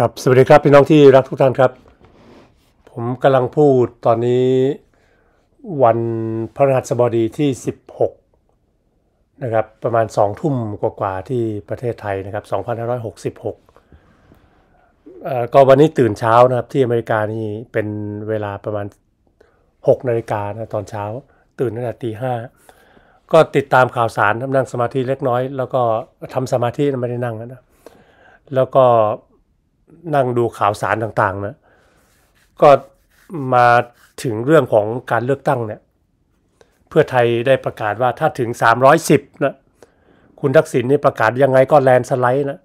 ครับสวัสดีครับพี่น้องที่รักทุกท่านครับ ผมกำลังพูดตอนนี้วันพระรหัสบดีที่ 16 นะครับ ประมาณ2ทุ่มกว่าๆที่ประเทศไทยนะครับ2566ก็วันนี้ตื่นเช้านะครับ ที่อเมริกานี่เป็นเวลาประมาณ 6นาฬิกานะตอนเช้าตื่นตั้งแต่ตีห้าก็ติดตามข่าวสารนั่งสมาธิเล็กน้อย แล้วก็ทำสมาธิไม่ได้นั่งนะแล้วก็นั่งดูข่าวสารต่างๆนะก็มาถึงเรื่องของการเลือกตั้งเนี่ย เพื่อไทยได้ประกาศว่าถ้าถึง 310นะคุณทักษิณนี่ประกาศยังไงก็แลนสไลด์นะ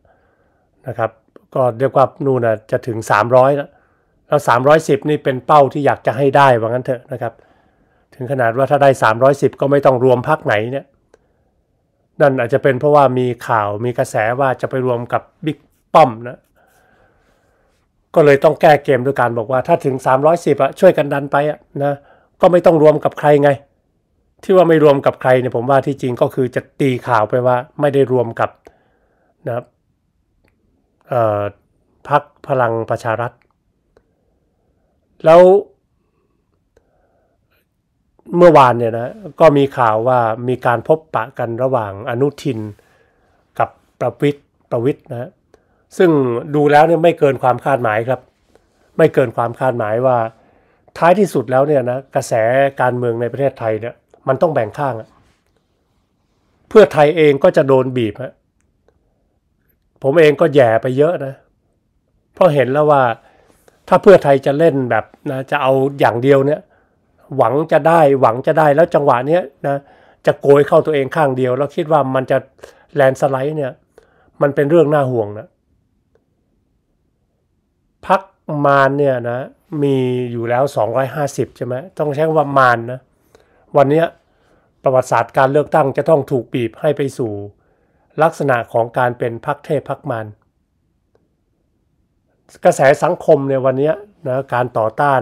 นะครับ ก็เรียกว่านู่นนะจะถึง 300นะแล้ว 310 นี่เป็นเป้าที่อยากจะให้ได้ว่างั้นเถอะนะครับ ถึงขนาดว่าถ้าได้ 310 ก็ไม่ต้องรวมพักไหนเนี่ย นั่นอาจจะเป็นเพราะว่ามีข่าวมีกระแสว่าจะไปรวมกับบิ๊กป้อมนะก็เลยต้องแก้เกมด้วยการบอกว่าถ้าถึง310อ่ะช่วยกันดันไปอ่ะนะก็ไม่ต้องรวมกับใครไง ที่ว่าไม่รวมกับใครเนี่ยผมว่าที่จริงก็คือจะตีข่าวไปว่าไม่ได้รวมกับนะพักพลังประชารัฐ แล้วเมื่อวานเนี่ยนะก็มีข่าวว่ามีการพบปะกันระหว่างอนุทิน กับประวิทย์ประวิทย์นะซึ่งดูแล้วเนี่ยไม่เกินความคาดหมายครับ ไม่เกินความคาดหมายว่า ท้ายที่สุดแล้วเนี่ยนะกระแสการเมืองในประเทศไทยเนี่ยมันต้องแบ่งข้างเพื่อไทยเองก็จะโดนบีบฮะผมเองก็แย่ไปเยอะนะเพราะเห็นแล้วว่า ถ้าเพื่อไทยจะเล่นแบบนะจะเอาอย่างเดียวเนี่ย หวังจะได้หวังจะได้แล้วจังหวะเนี้ยนะจะโกยเข้าตัวเองข้างเดียว แล้วคิดว่ามันจะแลนสไลด์เนี่ยมันเป็นเรื่องน่าห่วงนะพักมารเนี่ยนะมีอยู่แล้ว 250 ใช่ไหมต้องใช้คำว่ามารนนะ วันนี้ประวัติศาสตร์การเลือกตั้ง จะต้องถูกบีบให้ไปสู่ ลักษณะของการเป็นพักเทพพักมารกระแสสังคมในวันนี้นะการต่อต้าน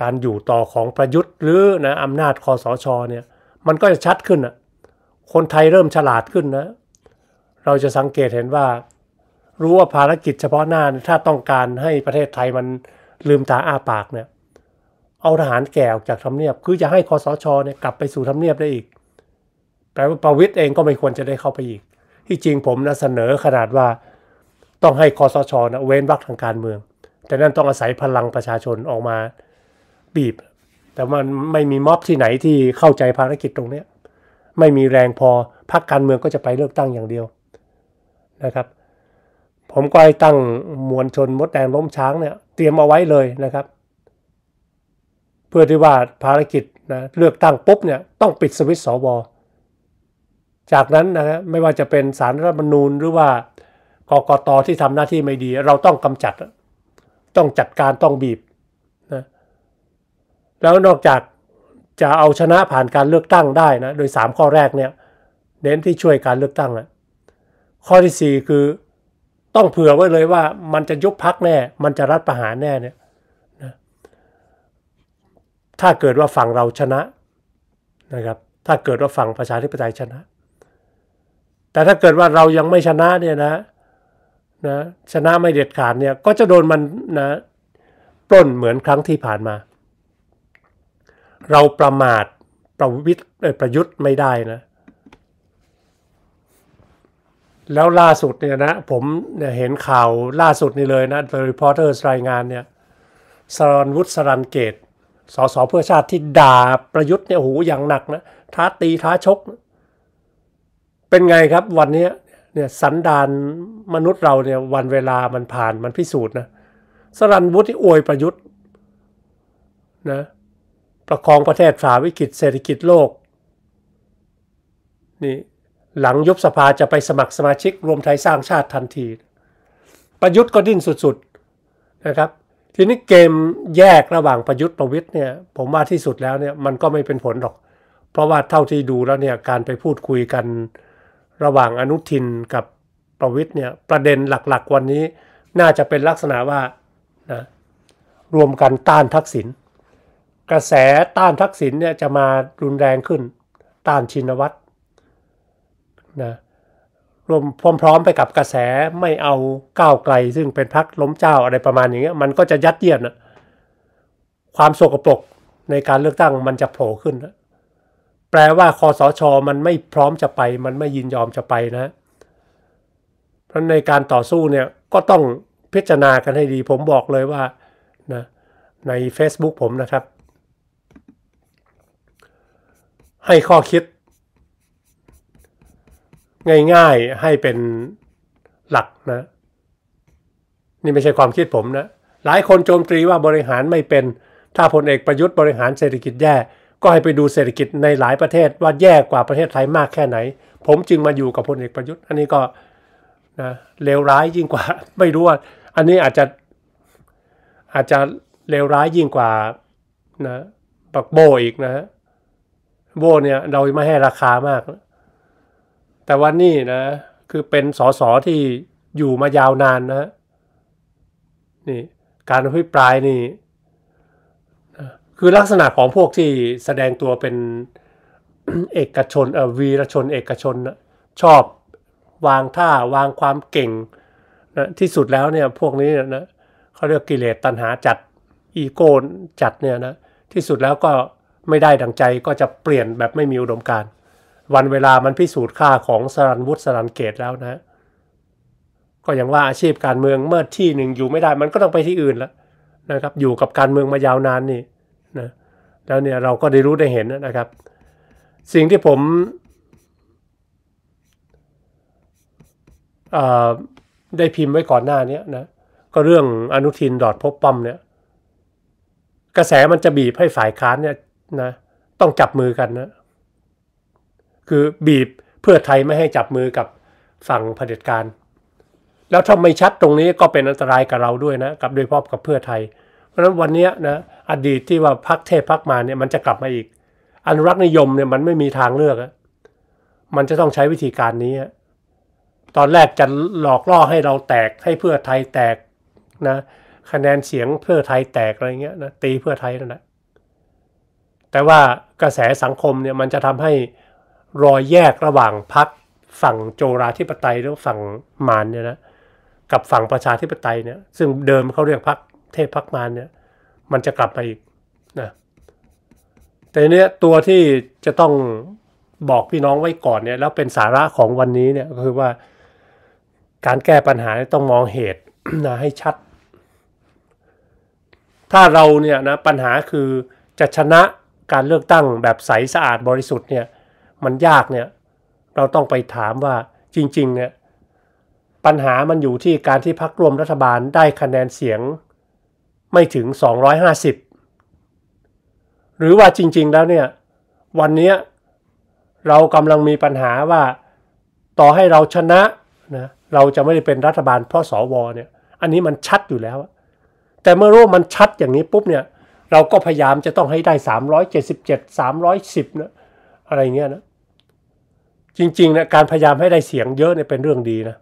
การอยู่ต่อของประยุทธ์ หรือนะอำนาจคอสชอเนี่ยมันก็จะชัดขึ้นนะคนไทยเริ่มฉลาดขึ้นนะเราจะสังเกตเห็นว่ารู้ว่าภารกิจเฉพาะหน้า ถ้าต้องการให้ประเทศไทยมันลืมตาอ้าปากเนี่ย เอาทหารแก่ออกจากทำเนียบ คือจะให้คอสชเนี่ยกลับไปสู่ทำเนียบได้อีก แปลว่าประวิตยเองก็ไม่ควรจะได้เข้าไปอีก ที่จริงผมนะเสนอขนาดว่าต้องให้คอสชนะเว้นวักทางการเมือง แต่นั่นต้องอาศัยพลังประชาชนออกมาบีบ แต่มันไม่มีม็อบที่ไหนที่เข้าใจภารกิจตรงเนี้ ไม่มีแรงพอพรรคการเมืองก็จะไปเลือกตั้งอย่างเดียวนะครับผมก็ให้ตั้งมวลชน มดแดงล้มช้างเนี่ยเตรียมเอาไว้เลยนะครับเพื่อที่ว่าภารกิจนะเลือกตั้งปุ๊บเนี่ยต้องปิดสวิตสวจากนั้นนะฮะไม่ว่าจะเป็นสารรัฐมนูญหรือว่ากกตที่ทำหน้าที่ไม่ดี เราต้องกำจัด ต้องจัดการต้องบีบนะแล้วนอกจากจะเอาชนะผ่านการเลือกตั้งได้นะโดย 3 ข้อแรกเนี่ยเน้นที่ช่วยการเลือกตั้งนะข้อที่ 4 คือต้องเผื่อไว้เลยว่ามันจะยุบพักแน่ มันจะรัฐประหารแน่เนี่ยนะ ถ้าเกิดว่าฝั่งเราชนะนะครับ ถ้าเกิดว่าฝั่งประชาธิปไตยชนะ แต่ถ้าเกิดว่าเรายังไม่ชนะเนี่ยนะนะ ชนะไม่เด็ดขาดเนี่ยก็จะโดนมันนะปล้นเหมือนครั้งที่ผ่านมา เราประมาทประวิทย์ประยุทธ์ไม่ได้นะแล้วล่าสุดเนี่ยนะ ผมเนี่ยเห็นข่าวล่าสุดนี่เลยนะดอะรีพอร์เตอรายงานเนี่ย สรนวุฒิสรันเกตสสเพื่อชาติที่ด่าประยุทธ์เนี่ยหูอย่างหนักนะ ท้าตีท้าชก เป็นไงครับ วันนี้เนี่ยสันดานมนุษย์เราเนี่ย วันเวลามันผ่านมันพิสูจน์นะ สรันวุฒิอวยประยุทธ์นะประคองประเทศฝ่าวิกฤต เศรษฐกิจโลก นี่หลังยุบสภาจะไปสมัครสมาชิกรวมไทยสร้างชาติทันที ประยุทธ์ก็ดิ้นสุดๆนะครับทีนี้เกมแยกระหว่างประยุทธ์ประวิทย์เนี่ยผมว่าที่สุดแล้วเนี่ยมันก็ไม่เป็นผลหรอก เพราะว่าเท่าที่ดูแล้วเนี่ยการไปพูดคุยกันระหว่างอนุทินกับประวิทย์เนี่ยประเด็นหลักๆ วันนี้น่าจะเป็นลักษณะว่านะรวมกันต้านทักษิณกระแสต้านทักษิณเนี่ยจะมารุนแรงขึ้นต้านชินวัตรนะรวมพร้อมๆไปกับกระแสไม่เอาก้าวไกล ซึ่งเป็นพักล้มเจ้าอะไรประมาณอย่างเงี้ยมันก็จะยัดเยียดนะความโสกปลกในการเลือกตั้งมันจะโผล่ขึ้นนะแปลว่าคอสชอมันไม่พร้อมจะไป มันไม่ยินยอมจะไปนะเพราะในการต่อสู้เนี่ยก็ต้องพิจารณากันให้ดีผมบอกเลยว่านะใน Facebook ผมนะครับ ให้ข้อคิดง่าย ๆให้เป็นหลักนะ นี่ไม่ใช่ความคิดผมนะ หลายคนโจมตีว่าบริหารไม่เป็น ถ้าพลเอกประยุทธ์บริหารเศรษฐกิจแย่ก็ให้ไปดูเศรษฐกิจในหลายประเทศว่าแย่กว่าประเทศไทยมากแค่ไหน ผมจึงมาอยู่กับพลเอกประยุทธ์ อันนี้ก็นะเลวร้ายยิ่งกว่า ไม่รู้ว่าอันนี้อาจจะอาจจะเลวร้ายยิ่งกว่านะบักโบอีกนะ โบเนี่ยเราไม่ให้ราคามากนะแต่ว่านี่นะคือเป็นสสที่อยู่มายาวนานนะนี่การอภิปรายนี่คือลักษณะของพวกที่แสดงตัวเป็นเอกชนเออวีรชนเอกชนนะชอบวางท่าวางความเก่งนะที่สุดแล้วเนี่ยพวกนี้นะเขาเรียกกิเลสตัณหาจัดอีโก้จัดเนี่ยนะที่สุดแล้วก็ไม่ได้ดังใจก็จะเปลี่ยนแบบไม่มีอุดมการณ์วันเวลามันพิสูจน์ค่าของสรันวุฒิสรันเกตแล้วนะ ก็อย่างว่าอาชีพการเมืองเมื่อที่หนึ่งอยู่ไม่ได้มันก็ต้องไปที่อื่นแล้วนะครับ อยู่กับการเมืองมายาวนานนี่นะแล้วเนี่ยเราก็ได้รู้ได้เห็นนะครับ สิ่งที่ผมได้พิมพ์ไว้ก่อนหน้านี้นะก็เรื่องอนุทินดอดพบปั๊มเนี่ยกระแสมันจะบีบให้ฝ่ายค้านเนี่ยนะต้องจับมือกันนะคือบีบเพื่อไทยไม่ให้จับมือกับฝั่งเผด็จการแล้วถ้าไม่ชัดตรงนี้ก็เป็นอันตรายกับเราด้วยนะกับโดยเฉพาะกับเพื่อไทย เพราะฉะนั้นวันนี้นะอดีตที่ว่าพักเทพพักมาเนี่ยมันจะกลับมาอีก อันรักนิยมเนี่ยมันไม่มีทางเลือก มันจะต้องใช้วิธีการนี้ ตอนแรกจะหลอกล่อให้เราแตกให้เพื่อไทยแตกนะคะแนนเสียงเพื่อไทยแตกอะไรเงี้ยนะตีเพื่อไทยนั่นแหละแต่ว่ากระแสสังคมเนี่ยมันจะทำให้รอยแยกระหว่างพรรคฝั่งโจราธิปไตยหรือฝั่งมารเนี่ยนะกับฝั่งประชาธิปไตยเนี่ยซึ่งเดิมเขาเรียกพรรคเทพพรรคมารเนี่ยมันจะกลับไปอีกนะแต่เนี้ยตัวที่จะต้องบอกพี่น้องไว้ก่อนเนี่ยแล้วเป็นสาระของวันนี้เนี่ยก็คือว่าการแก้ปัญหาต้องมองเหตุนะให้ชัด ถ้าเราเนี่ยนะปัญหาคือจะชนะการเลือกตั้งแบบใสสะอาดบริสุทธิ์เนี่ยมันยากเนี่ย เราต้องไปถามว่าจริงๆเนี่ยปัญหามันอยู่ที่การที่พรรคร่วมรัฐบาลได้คะแนนเสียงไม่ถึง 250 หรือว่าจริง ๆ แล้วเนี่ยวันนี้เรากำลังมีปัญหาว่าต่อให้เราชนะนะเราจะไม่ได้เป็นรัฐบาลเพราะสวเนี่ยอันนี้มันชัดอยู่แล้วแต่เมื่อรู้มันชัดอย่างนี้ปุ๊บเนี่ยเราก็พยายามจะต้องให้ได้ 377 310นะอะไรเงี้ยนะจริงๆนะการพยายามให้ได้เสียงเยอะเนี่ยเป็นเรื่องดีนะ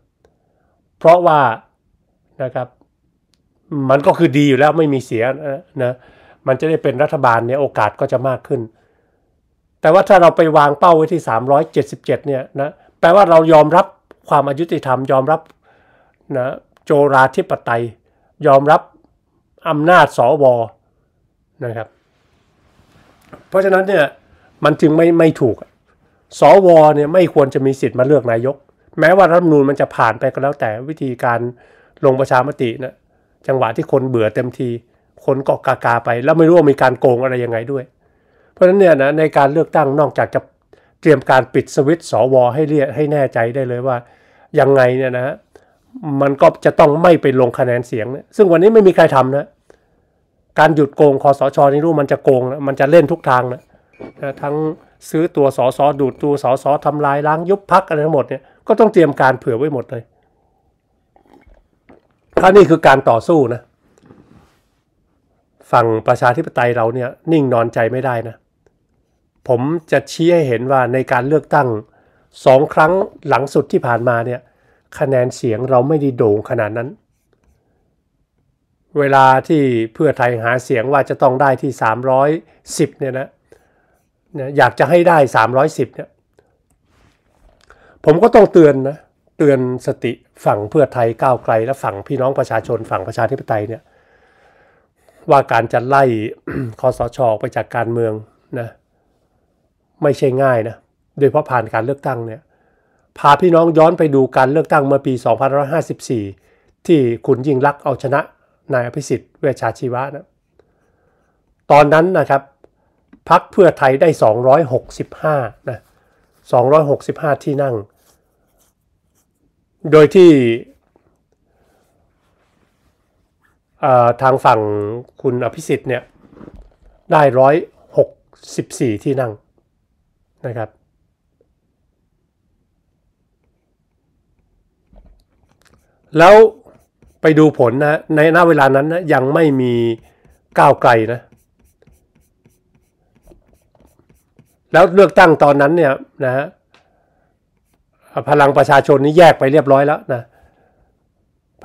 เพราะว่านะครับมันก็คือดีอยู่แล้วไม่มีเสียนะนะมันจะได้เป็นรัฐบาลเนี่ยโอกาสก็จะมากขึ้น แต่ว่าถ้าเราไปวางเป้าไว้ที่ 377 เนี่ยนะแปลว่าเรายอมรับความอายุติธรรม ยอมรับนะโจราธิปไตยยอมรับอำนาจสวนะครับ เพราะฉะนั้นเนี่ยมันจึงไม่ไม่ถูกสวเนี่ยไม่ควรจะมีสิทธิ์มาเลือกนายกแม้ว่ารัฐมนูลมันจะผ่านไปก็แล้วแต่วิธีการลงประชามตินะจังหวะที่คนเบื่อเต็มที คนก็กากาไปแล้วไม่รู้ว่ามีการโกงอะไรยังไงด้วย เพราะฉะนั้นเนี่ยนะในการเลือกตั้งนอกจากจะเตรียมการปิดสวิตสวให้เรียกให้แน่ใจได้เลยว่ายังไงเนี่ยนะมันก็จะต้องไม่ไปลงคะแนนเสียงนะซึ่งวันนี้ไม่มีใครทำนะการหยุดโกงคอสชนี่รู้มันจะโกงนะมันจะเล่นทุกทางนะทั้งซื้อตัวสอสอดูดตัวสอสอทำลายล้างยุบพักอะไรทั้งหมดเนี่ยก็ต้องเตรียมการเผื่อไว้หมดเลยถ้านี่คือการต่อสู้นะฝั่งประชาธิปไตยเราเนี่ย นิ่งนอนใจไม่ได้นะผมจะชี้ให้เห็นว่าในการเลือกตั้งสองครั้งหลังสุดที่ผ่านมาเนี่ย คะแนนเสียงเราไม่ได้โด่งขนาดนั้น เวลาที่เพื่อไทยหาเสียงว่าจะต้องได้ที่ 310เนี่ยนะนะอยากจะให้ได้ 310เนี่ยผมก็ต้องเตือนนะเตือนสติฝั่งเพื่อไทยก้าวไกล และฝั่งพี่น้องประชาชนฝั่งประชาธิปไตยเนี่ย ว่าการจะไล่คอสชออกไปจากการเมืองนะไม่ใช่ง่ายนะโดยเฉพาะผ่านการเลือกตั้งเนี่ยพาพี่น้องย้อนไปดูการเลือกตั้ง เมื่อปี2554 ที่คุณยิ่งลักษ์เอาชนะนายอภิสิทธิ์เวชาชีวะนะตอนนั้นนะครับพักเพื่อไทยได้ 265นะ265 ที่นั่ง โดยที่ทางฝั่งคุณอภิสิทธิ์เนี่ย ได้ 164 ที่นั่งนะครับแล้วไปดูผลนะ ในหน้าเวลานั้นนะยังไม่มีก้าวไกลนะแล้วเลือกตั้งตอนนั้นเนี่ยนะฮะพลังประชาชนนี่แยกไปเรียบร้อยแล้วนะ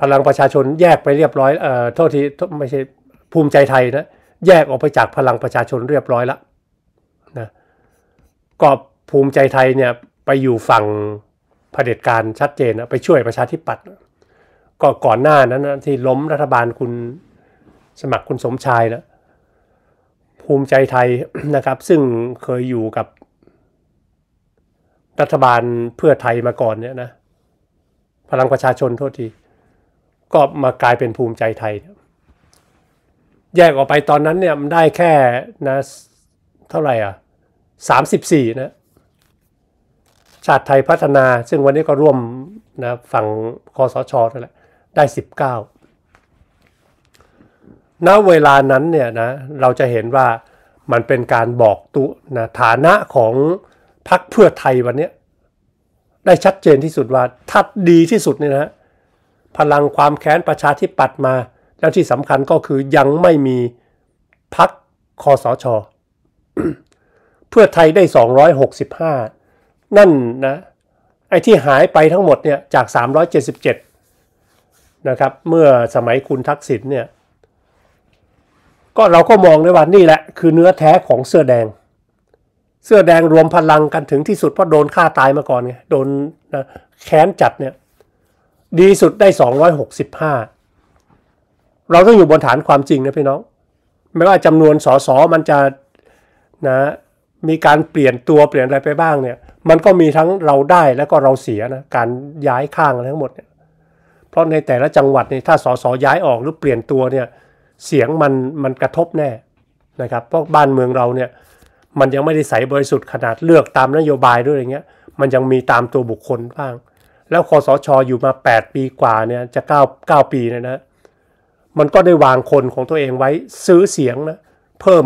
พลังประชาชนแยกไปเรียบร้อยเอ่อโทษทีไม่ใช่ภูมิใจไทยนะแยกออกไปจากพลังประชาชนเรียบร้อยแล้วนะก็ภูมิใจไทยเนี่ยไปอยู่ฝั่งเผด็จการชัดเจนนะไปช่วยประชาธิปัตย์ก็ก่อนหน้านั้นนะที่ล้มรัฐบาลคุณสมัครคุณสมชายแนะภูมิใจไทยนะครับซึ่งเคยอยู่กับรัฐบาลเพื่อไทยมาก่อนเนี่ยนะพลังประชาชนโทษทีก็มากลายเป็นภูมิใจไทย แยกออกไปตอนนั้นเนี่ยมันได้แค่นะเท่าไหร่อ่ะสามสิบสี่นะชาติไทยพัฒนา ซึ่งวันนี้ก็ร่วมนะฝั่งคอสชนั่นแหละได้สิบเก้าณเวลานั้นเนี่ยนะเราจะเห็นว่ามันเป็นการบอกตุนะฐานะของพรรคเพื่อไทยวันนี้ ได้ชัดเจนที่สุดว่า ทัดดีที่สุดเนี่ยนะพลังความแค้นประชาธิปัตย์มา แล้วที่สำคัญก็คือยังไม่มีพรรคคอสชอเพื่อไทยได้ 265 นั่นนะไอ้ที่หายไปทั้งหมดเนี่ยจาก 377นะครับเมื่อสมัยคุณทักษิณเนี่ยก็เราก็มองได้ว่านี่แหละ คือเนื้อแท้ของเสื้อแดง เสื้อแดงรวมพลังกันถึงที่สุด เพราะโดนฆ่าตายมาก่อนไงโดนนะแค้นจัดเนี่ยดีสุดได้ 265 เราต้องอยู่บนฐานความจริงนะพี่น้อง ไม่ว่าจำนวนสอสอมันจะนะมีการเปลี่ยนตัวเปลี่ยนอะไรไปบ้างเนี่ยมันก็มีทั้งเราได้แล้วก็เราเสียนะการย้ายข้างอะไรทั้งหมดเนี่ยเพราะในแต่ละจังหวัดเนี่ยถ้าสอสอย้ายออกหรือเปลี่ยนตัวเนี่ยเสียงมันมันกระทบแน่นะครับเพราะบ้านเมืองเราเนี่ยมันยังไม่ได้ใสบริสุทธิ์ขนาดเลือกตามนโยบายด้วยอย่างเงี้ย มันยังมีตามตัวบุคคลบ้าง แล้วคอสชออยู่มา 8 ปีกว่าเนี่ยจะ9 9ปีนะนะมันก็ได้วางคนของตัวเองไว้ซื้อเสียงนะเพิ่ม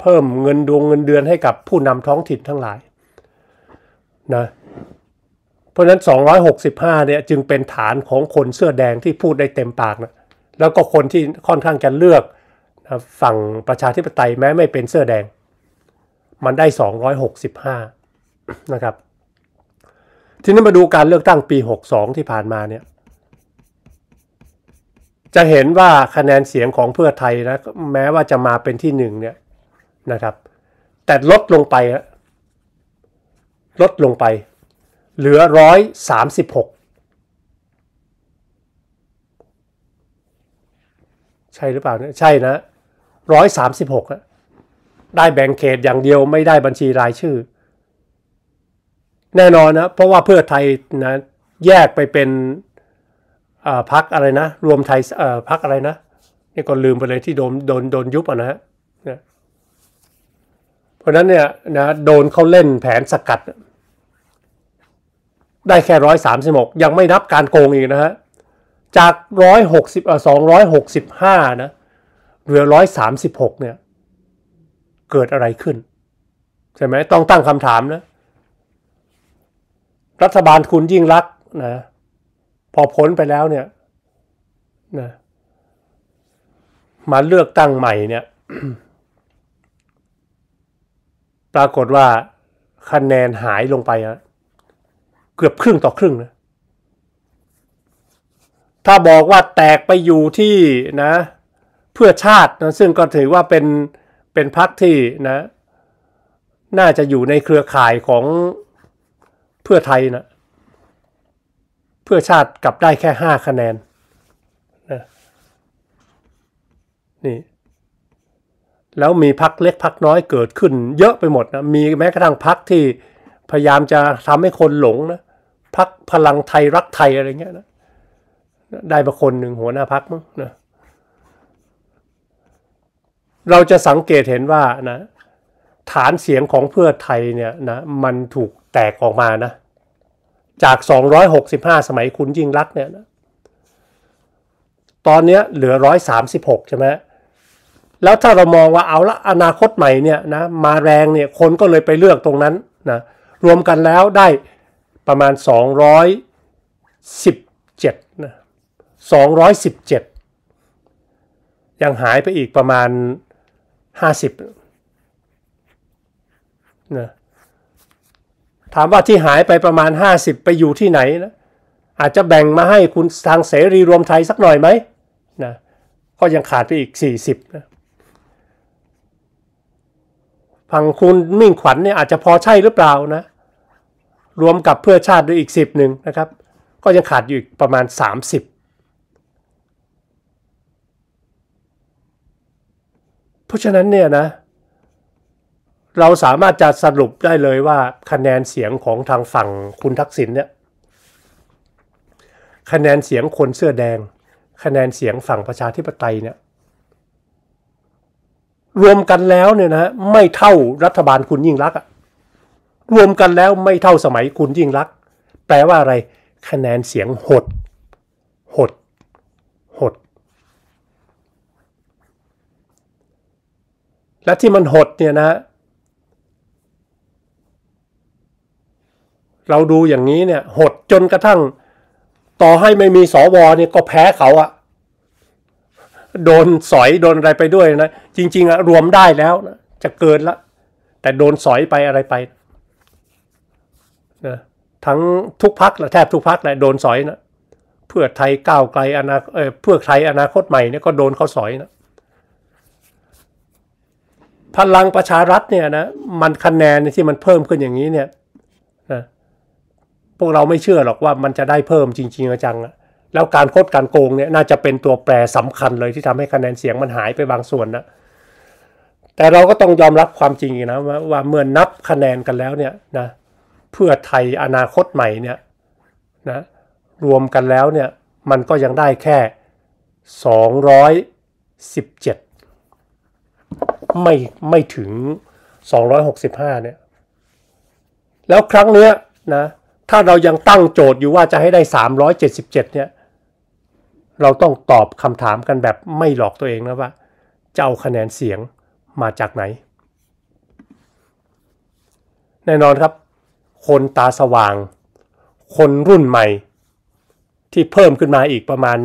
เพิ่มเงินดวงเงินเดือนให้กับผู้นำท้องถิ่นทั้งหลายนะเพราะนั้น 265เนี่ยจึงเป็นฐานของคนเสื้อแดงที่พูดได้เต็มปากนะแล้วก็คนที่ค่อนข้างจะเลือกฝั่งประชาธิปไตยแม้ไม่เป็นเสื้อแดงมันได้ 265 นะครับ ทีนี้มาดูการเลือกตั้งปี 62 ที่ผ่านมาเนี่ย จะเห็นว่าคะแนนเสียงของเพื่อไทยนะ แม้ว่าจะมาเป็นที่หนึ่งเนี่ยนะครับ แต่ลดลงไปลดลงไป เหลือ 136ใช่หรือเปล่าเนี่ยใช่นะร้อยสามสิบหกอะได้แบ่งเขตอย่างเดียวไม่ได้บัญชีรายชื่อ แน่นอนนะ เพราะว่าเพื่อไทยนะแยกไปเป็นพักอะไรนะ รวมไทยพักอะไรนะนี่ก็ลืมไปเลยที่โดนโดนโดนยุบอ่ะนะะเพราะนั้นเนี่ยนะโดนเขาเล่นแผนสกัด ได้แค่ร้อยสามสิบหกยังไม่นับการโกงอีกนะฮะจาก 160ยอ่อยนะเหลือ 136 เนี่ย เกิดอะไรขึ้น ใช่ไหม ต้องตั้งคำถามนะ รัฐบาลคุณยิ่งรักนะ พอพ้นไปแล้วเนี่ยนะมาเลือกตั้งใหม่ เนี่ย ปรากฏว่าคะแนนหายลงไปเกือบครึ่งต่อครึ่งนะถ้าบอกว่าแตกไปอยู่ที่นะเพื่อชาตินะซึ่งก็ถือว่าเป็นเป็นพักที่นะน่าจะอยู่ในเครือข่ายของเพื่อไทยนะเพื่อชาติกลับได้แค่ห้าคะแนนนะนี่แล้วมีพักเล็กพักน้อยเกิดขึ้นเยอะไปหมดนะมีแม้กระทั่งพักที่พยายามจะทำให้คนหลงนะพักพลังไทยรักไทยอะไรเงี้ยนะได้บางคนหนึ่งหัวหน้าพักมั้งนะ เราจะสังเกตเห็นว่านะฐานเสียงของเพื่อไทยเนี่ยนะมันถูกแตกออกมานะจาก 265 สมัยคุณยิ่งรักเนี่ยนะตอนนี้เหลือ 136 ใช่ไหมแล้วถ้าเรามองว่าเอาละอนาคตใหม่เนี่ยนะมาแรงเนี่ยคนก็เลยไปเลือกตรงนั้นนะรวมกันแล้วได้ประมาณ 217 นะ217 ยังหายไปอีกประมาณ 50นะถามว่าที่หายไปประมาณ 50 ไปอยู่ที่ไหนนะอาจจะแบ่งมาให้คุณทางเสรีรวมไทยสักหน่อยไหมนะก็ยังขาดไปอีก 40นะฝั่งคุณมิ่งขวัญเนี่ยอาจจะพอใช่หรือเปล่านะรวมกับเพื่อชาติด้วยอีก 10หนึ่งนะครับ ก็ยังขาดอยู่อีกประมาณ 30ราะฉะนั้นเนี่ยนะเราสามารถจะสรุปได้เลยว่า คะแนนเสียงของทางฝั่งคุณทักษิณเนี่ยคะแนนเสียงคนเสื้อแดง คะแนนเสียงฝั่งประชาธิปไตยเนี่ยรวมกันแล้วเนี่ยนะไม่เท่ารัฐบาลคุณยิ่งรักอะรวมกันแล้วไม่เท่าสมัยคุณยิ่งรักแปลว่าอะไร คะแนนเสียงหดหดและที่มันหดเนี่ยนะ เราดูอย่างนี้เนี่ย หดจนกระทั่ง ต่อให้ไม่มีสวเนี่ยก็แพ้เขาอะโดนสอยโดนอะไรไปด้วยนะ จริงๆอะรวมได้แล้วนะจะเกินละ แต่โดนสอยไปอะไรไปนะทั้งทุกพักแหละแทบทุกพักแหละโดนสอยนะเพื่อไทยก้าวไกลอนาเพื่อไทยอนาคตใหม่เนี่ยก็โดนเขาสอยนะพลังประชารัฐเนี่ยนะมันคะแนนที่มันเพิ่มขึ้นอย่างนี้เนี่ยนะพวกเราไม่เชื่อหรอกว่ามันจะได้เพิ่มจริงๆจังแล้วการโคดการโกงเนี่ยน่าจะเป็นตัวแปรสำคัญเลยที่ทำให้คะแนนเสียงมันหายไปบางส่วนนะแต่เราก็ต้องยอมรับความจริงนะว่าเมื่อนับคะแนนกันแล้วเนี่ยนะเพื่อไทยอนาคตใหม่เนี่ยนะรวมกันแล้วเนี่ยมันก็ยังได้แค่ 217ไม่ไม่ถึง 265เนี่ยแล้วครั้งเนี้ยนะถ้าเรายังตั้งโจทย์อยู่ว่าจะให้ได้ 377เนี่ยเราต้องตอบคำถามกันแบบไม่หลอกตัวเองนะว่าจะเอาคะแนนเสียงมาจากไหน แน่นอนครับ คนตาสว่าง คนรุ่นใหม่ที่เพิ่มขึ้นมาอีกประมาณ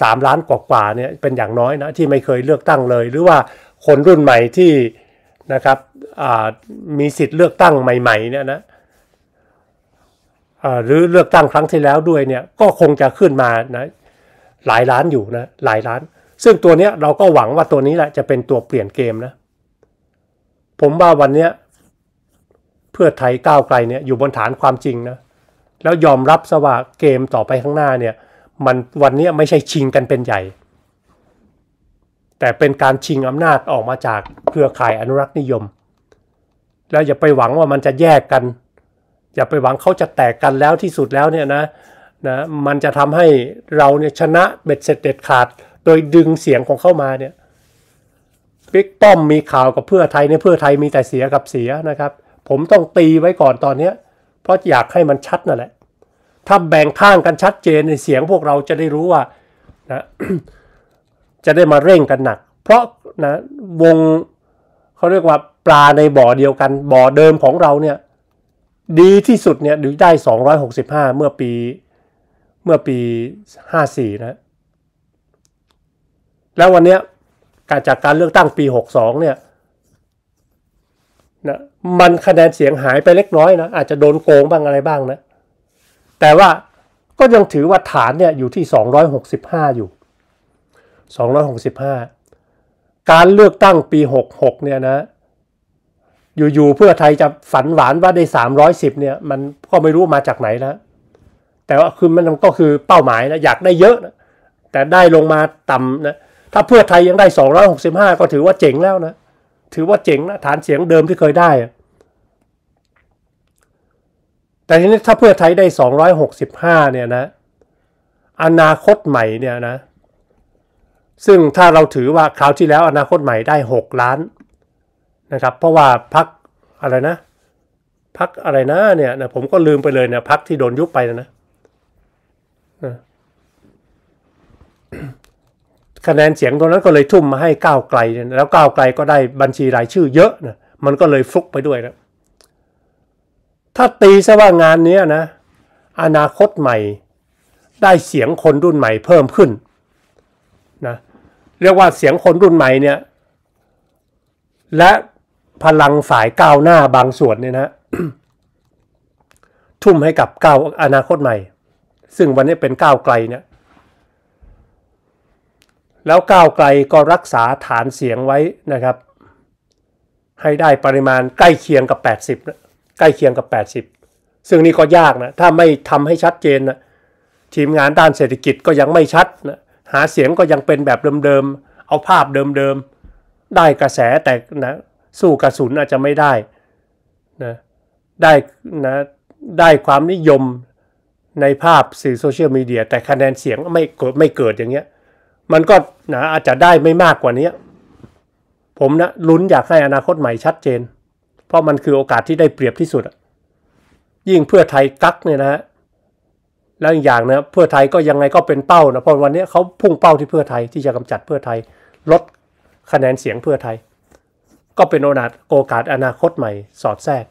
สามล้านกว่ากว่าเนี่ยเป็นอย่างน้อยนะ ที่ไม่เคยเลือกตั้งเลยหรือว่าคนรุ่นใหม่ที่นะครับมีสิทธิ์เลือกตั้งใหม่ๆเนี่ยนะหรือเลือกตั้งครั้งที่แล้วด้วยเนี่ยก็คงจะขึ้นมานะหลายล้านอยู่นะหลายล้าน ซึ่งตัวเนี้ยเราก็หวังว่าตัวนี้แหละจะเป็นตัวเปลี่ยนเกมนะผมว่าวันเนี้ยเพื่อไทยก้าวไกลเนี่ยอยู่บนฐานความจริงนะแล้วยอมรับสว่าเกมต่อไปข้างหน้าเนี่ยมันวันนี้ไม่ใช่ชิงกันเป็นใหญ่แต่เป็นการชิงอำนาจออกมาจากเครือข่ายอนุรักษ์นิยม แล้วอย่าไปหวังว่ามันจะแยกกัน อย่าไปหวังเขาจะแตกกันแล้วที่สุดแล้วเนี่ยนะนะมันจะทำให้เราเนี่ยชนะเบ็ดเสร็จเด็ดขาดโดยดึงเสียงของเข้ามาเนี่ยบิ๊กป้อมมีข่าวกับเพื่อไทยเนี่ยเพื่อไทยมีแต่เสียกับเสียนะครับ ผมต้องตีไว้ก่อนตอนเนี้ยเพราะอยากให้มันชัดนั่นแหละ ถ้าแบ่งข้างกันชัดเจนในเสียงพวกเราจะได้รู้ว่านะจะได้มาเร่งกันหนัก เพราะนะวงเขาเรียกว่าปลาในบ่อเดียวกัน บ่อเดิมของเราเนี่ยดีที่สุดเนี่ยได้ 265 เมื่อปีเมื่อปี 54นะแล้ววันนี้การจากการเลือกตั้งปี 62เนี่ยนะมันคะแนนเสียงหายไปเล็กน้อยนะอาจจะโดนโกงบ้างอะไรบ้างนะแต่ว่าก็ยังถือว่าฐานเนี่ยอยู่ที่ 265 อยู่265 การเลือกตั้งปี 66เนี่ยนะ อยู่ๆเพื่อไทยจะฝันหวานว่าได้ 310 เนี่ยมันก็ไม่รู้มาจากไหนแล้วแต่ว่าคือมันก็คือเป้าหมายนะอยากได้เยอะนะแต่ได้ลงมาต่ำนะถ้าเพื่อไทยยังได้ 265 ก็ถือว่าเจ๋งแล้วนะ ถือว่าเจ๋งนะฐานเสียงเดิมที่เคยได้ แต่ทีนี้ถ้าเพื่อไทยได้ 265เนี่ยนะ อนาคตใหม่เนี่ยนะซึ่งถ้าเราถือว่าคราวที่แล้วอนาคตใหม่ได้ 6 ล้านนะครับ เพราะว่าพักอะไรนะพักอะไรนะเนี่ยนะผมก็ลืมไปเลยเนี่ยพักที่โดนยุบไปนะนะคะแนนเสียงตรงนั้นก็เลยทุ่มมาให้ก้าวไกลแล้วก้าวไกลก็ได้บัญชีรายชื่อเยอะนะมันก็เลยฟลุกไปด้วยนะถ้าตีซะว่างานนี้นะอนาคตใหม่ได้เสียงคนรุ่นใหม่เพิ่มขึ้นนะเรียกว่าเสียงคนรุ่นใหม่เนี่ยและพลังสายก้าวหน้าบางส่วนเนี่ยนะ ทุ่มให้กับก้าวอนาคตใหม่ ซึ่งวันนี้เป็นก้าวไกลเนี่ยแล้วก้าวไกลก็รักษาฐานเสียงไว้นะครับ ให้ได้ปริมาณใกล้เคียงกับ 80นะใกล้เคียงกับ 80 ซึ่งนี่ก็ยากนะ ถ้าไม่ทำให้ชัดเจนนะทีมงานด้านเศรษฐกิจก็ยังไม่ชัดนะหาเสียงก็ยังเป็นแบบเดิมๆ เอาภาพเดิมๆ ได้กระแสแต่นะสู้กระสุนอาจจะไม่ได้นะได้นะได้ความนิยมในภาพสื่อโซเชียลมีเดียแต่คะแนนเสียงไม่เกิดไม่เกิดอย่างเงี้ยมันก็นะอาจจะได้ไม่มากกว่านี้ผมนะลุ้นอยากให้อนาคตใหม่ชัดเจน เพราะมันคือโอกาสที่ได้เปรียบที่สุด ยิ่งเพื่อไทยกักเนี่ยนะฮะแล้วอีกอย่างนะเพื่อไทยก็ยังไงก็เป็นเป้านะเพราะวันนี้เขาพุ่งเป้าที่เพื่อไทยที่จะกำจัดเพื่อไทยลดคะแนนเสียงเพื่อไทย ก็เป็นโอกาสโอกาสอนาคตใหม่สอดแทรก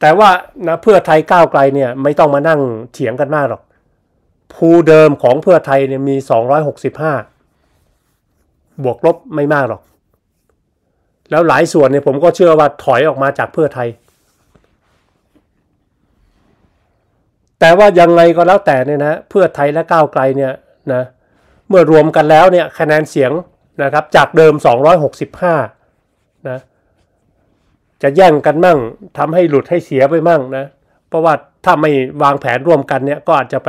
แต่ว่านะเพื่อไทยก้าวไกลเนี่ยไม่ต้องมานั่งเถียงกันมากหรอกภูเดิมของเพื่อไทยเนี่ยมี 265 บวกลบไม่มากหรอก แล้วหลายส่วนเนี่ยผมก็เชื่อว่าถอยออกมาจากเพื่อไทยแต่ว่ายังไงก็แล้วแต่เนี่ยนะเพื่อไทยและก้าวไกลเนี่ยนะเมื่อรวมกันแล้วเนี่ยคะแนนเสียงนะครับจากเดิม 265 นะจะแย่งกันมั่งทำให้หลุดให้เสียไปมั่งนะเพราะว่าถ้าไม่วางแผนร่วมกันเนี่ย ก็อาจจะไป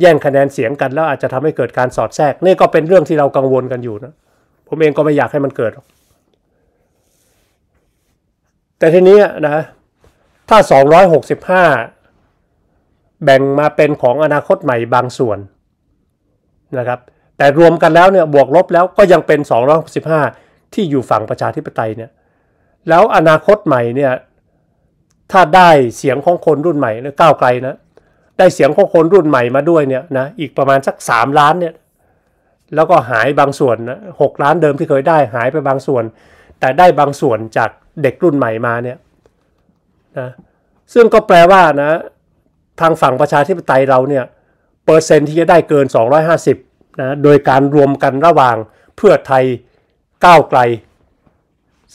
แย่งคะแนนเสียงกัน แล้วอาจจะทำให้เกิดการสอดแทรกนี่ก็เป็นเรื่องที่เรากังวลกันอยู่นะผมเองก็ไม่อยากให้มันเกิด แต่ทีนี้นะถ้า 265แบ่งมาเป็นของอนาคตใหม่บางส่วนนะครับ แต่รวมกันแล้วเนี่ยบวกลบแล้วก็ยังเป็น265ที่อยู่ฝั่งประชาธิปไตยเนี่ยแล้วอนาคตใหม่เนี่ยถ้าได้เสียงของคนรุ่นใหม่หรือก้าวไกลนะได้เสียงของคนรุ่นใหม่มาด้วยเนี่ยนะอีกประมาณสัก 3 ล้านเนี่ยแล้วก็หายบางส่วนนะหล้านเดิมที่เคยได้หายไปบางส่วน แต่ได้บางส่วนจากเด็กรุ่นใหม่มาเนี่ยนะซึ่งก็แปลว่านะทางฝั่งประชาธิปไตยเราเนี่ยเปอร์เซ็นต์ที่จะได้เกิน 250นะ โดยการรวมกันระหว่างเพื่อไทยก้าวไกล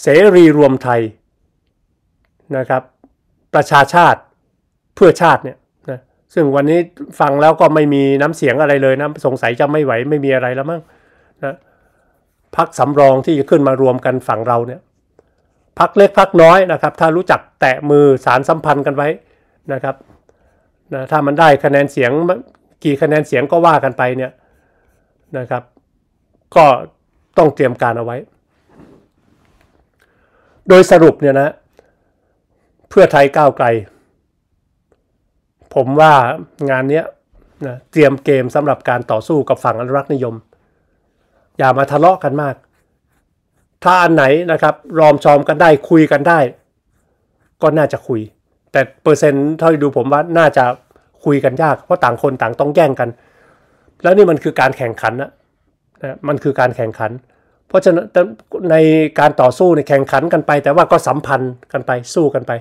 เสรีรวมไทยนะครับ ประชาชาติเพื่อชาติเนี่ยนะซึ่งวันนี้ฟังแล้วก็ไม่มีน้ำเสียงอะไรเลยนะ สงสัยจะไม่ไหว ไม่มีอะไรแล้วมั้งนะพักสำรองที่จะขึ้นมารวมกันฝั่งเราเนี่ยพักเล็กพักน้อยนะครับ ถ้ารู้จักแตะมือสารสัมพันธ์กันไว้นะครับนะถ้ามันได้คะแนนเสียงกี่คะแนนเสียงก็ว่ากันไปเนี่ยนะครับ ก็ต้องเตรียมการเอาไว้ โดยสรุปเนี่ยนะเพื่อไทยก้าวไกล ผมว่างานเนี้ยนะเตรียมเกมสำหรับการต่อสู้กับฝั่งอนุรักษ์นิยม อย่ามาทะเลาะกันมาก ถ้าอันไหนนะครับ รอมชอมกันได้คุยกันได้ ก็น่าจะคุยแต่เปอร์เซ็นต์เท่าที่ดูผมว่าน่าจะคุยกันยากเพราะต่างคนต่างต้องแย่งกัน แล้วนี่มันคือการแข่งขันนะนะมันคือการแข่งขัน เพราะฉะนั้นในการต่อสู้ในแข่งขันกันไป แต่ว่าก็สัมพันธ์กันไปสู้กันไป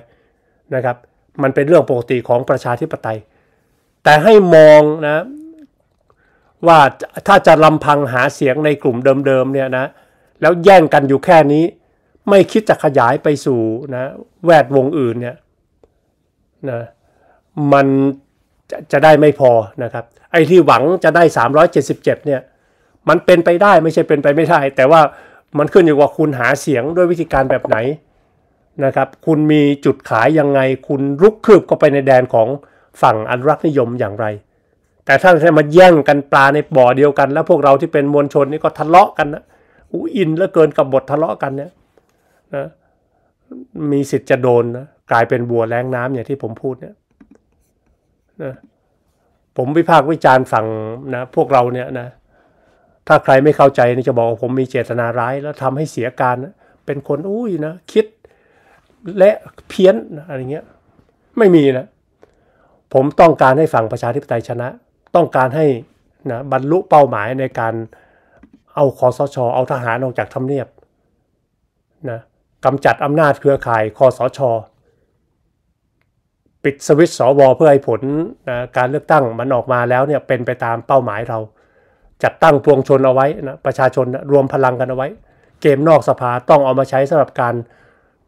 นะครับ มันเป็นเรื่องปกติของประชาธิปไตย แต่ให้มองนะ ว่าถ้าจะลำพังหาเสียงในกลุ่มเดิมๆเนี่ยนะแล้วแย่งกันอยู่แค่นี้ ไม่คิดจะขยายไปสู่นะแวดวงอื่นเนี่ยนะมันจะจะได้ไม่พอนะครับ ไอ้ที่หวังจะได้ 377 เนี่ย มันเป็นไปได้ไม่ใช่เป็นไปไม่ได้ แต่ว่ามันขึ้นอยู่ว่าคุณหาเสียงด้วยวิธีการแบบไหนนะครับ คุณมีจุดขายยังไง คุณลุกคืบเข้าไปในแดนของฝั่งอนุรักษ์นิยมอย่างไร แต่ถ้าใครมาแย่งกันปลาในบ่อเดียวกัน แล้วพวกเราที่เป็นมวลชนนี่ก็ทะเลาะกันนะอูอินแล้วเกินกับบททะเลาะกันเนี่ยนะมีสิทธิ์จะโดนนะกลายเป็นบัวแรงน้ำอย่างที่ผมพูดเนี่ยนะผมวิพากษ์วิจารณ์ฝั่งนะพวกเราเนี่ยนะถ้าใครไม่เข้าใจจะบอกว่าผมมีเจตนาร้าย แล้วทำให้เสียการนะเป็นคนอุ้ยนะคิดและเพี้ยนอะไรเงี้ยไม่มีนะผมต้องการให้ฝั่งประชาธิปไตยชนะ ต้องการให้นะบรรลุเป้าหมายในการ เอาคอสชเอาทหารออกจากทำเนียบนะกำจัดอำนาจเครือข่ายคอสชปิดสวิตสวเพื่อให้ผลนะการเลือกตั้งมันออกมาแล้วเนี่ยเป็นไปตามเป้าหมายเรา จัดตั้งพวงชนเอาไว้นะประชาชนนะรวมพลังกันเอาไว้ เกมนอกสภาต้องเอามาใช้สำหรับการ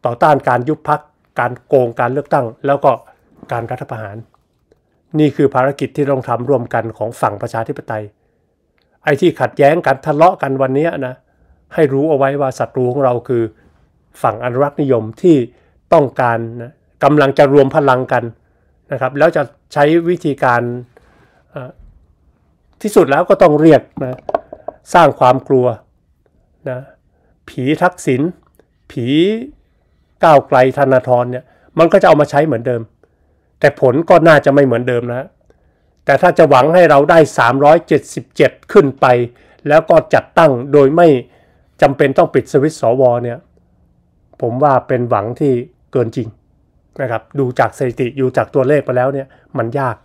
ต่อต้านการยุบพักการโกงการเลือกตั้ง แล้วก็การรัฐประหาร นี่คือภารกิจที่ต้องทำร่วมกันของฝั่งประชาธิปไตยไอ้ที่ขัดแย้งกันทะเลาะกันวันนี้นะให้รู้เอาไว้ว่าศัตรูของเราคือฝั่งอนุรักษนิยมที่ต้องการนะกำลังจะรวมพลังกันนะครับแล้วจะใช้วิธีการที่สุดแล้วก็ต้องเรียกนะสร้างความกลัวนะผีทักษิณผีก้าวไกลธนาธรเนี่ยมันก็จะเอามาใช้เหมือนเดิม แต่ผลก็น่าจะไม่เหมือนเดิมนะแต่ถ้าจะหวังให้เราได้ 377 ขึ้นไป แล้วก็จัดตั้งโดยไม่จำเป็นต้องปิดสวิตสวเนี่ยผมว่าเป็นหวังที่เกินจริงนะครับดูจากสถิติอยู่จากตัวเลขไปแล้วเนี่ย มันยาก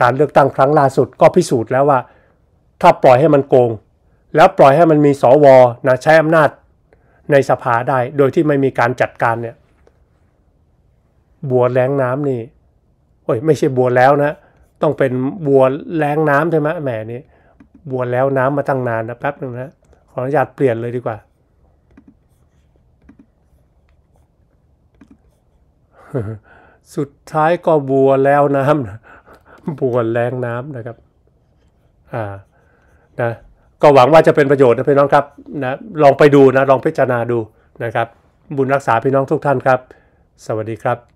การเลือกตั้งครั้งล่าสุดก็พิสูจน์แล้วว่า ถ้าปล่อยให้มันโกงแล้วปล่อยให้มันมีสวนะใช้อำนาจในสภาได้ โดยที่ไม่มีการจัดการเนี่ยบัวแรงน้ำนี่โอ้ยไม่ใช่บัวแล้วนะ ต้องเป็นบัวแรงน้ำใช่ไหมแหมนี่บัวแล้วน้ำมาตั้งนานนะแป๊บหนึ่งนะขออนุญาตเปลี่ยนเลยดีกว่าสุดท้ายก็บัวแล้วน้ำบัวแรงน้ำนะครับอ่านะก็หวังว่าจะเป็นประโยชน์นะพี่น้องครับนะลองไปดูนะ ลองพิจารณาดูนะครับ บุญรักษาพี่น้องทุกท่านครับ สวัสดีครับ